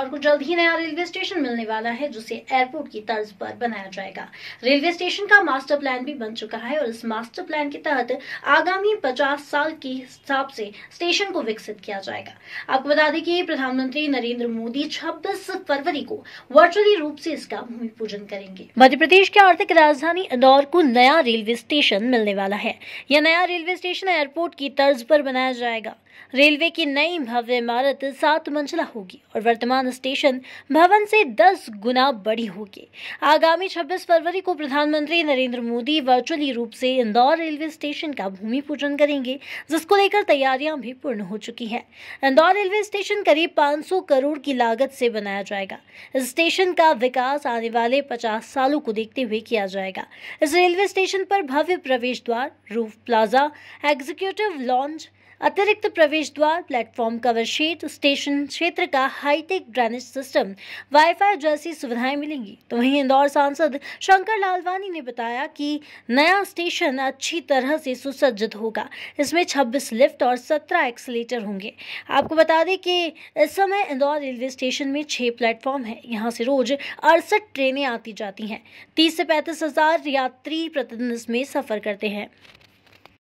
इंदौर को जल्द ही नया रेलवे स्टेशन मिलने वाला है जिसे एयरपोर्ट की तर्ज पर बनाया जाएगा रेलवे स्टेशन का मास्टर प्लान भी बन चुका है और इस मास्टर प्लान के तहत आगामी पचास साल के हिसाब से स्टेशन को विकसित किया जाएगा आपको बता दें कि प्रधानमंत्री नरेंद्र मोदी छब्बीस फरवरी को वर्चुअली रूप से इसका भूमि पूजन करेंगे मध्य प्रदेश की आर्थिक राजधानी इंदौर को नया रेलवे स्टेशन मिलने वाला है यह नया रेलवे स्टेशन एयरपोर्ट की तर्ज पर बनाया जाएगा रेलवे की नई भव्य इमारत सात मंजिला होगी और वर्तमान स्टेशन भवन से दस गुना बड़ी होगी आगामी 26 फरवरी को प्रधानमंत्री नरेंद्र मोदी वर्चुअली रूप से इंदौर रेलवे स्टेशन का भूमि पूजन करेंगे जिसको लेकर तैयारियां भी पूर्ण हो चुकी है इंदौर रेलवे स्टेशन करीब 500 करोड़ की लागत से बनाया जाएगा इस स्टेशन का विकास आने वाले पचास सालों को देखते हुए किया जाएगा इस रेलवे स्टेशन पर भव्य प्रवेश द्वार रूफ प्लाजा एग्जीक्यूटिव लॉन्च अतिरिक्त प्रवेश द्वार प्लेटफॉर्म कवर शीट स्टेशन क्षेत्र का हाईटेक ड्रेनेज सिस्टम वाईफाई जैसी सुविधाएं मिलेंगी तो वहीं इंदौर सांसद शंकर लालवानी ने बताया कि नया स्टेशन अच्छी तरह से सुसज्जित होगा इसमें 26 लिफ्ट और 17 एक्सलेटर होंगे आपको बता दें कि इस समय इंदौर रेलवे स्टेशन में छह प्लेटफॉर्म है यहाँ से रोज अड़सठ ट्रेनें आती जाती हैं तीस से पैंतीस हजार यात्री प्रतिदिन इसमें सफर करते हैं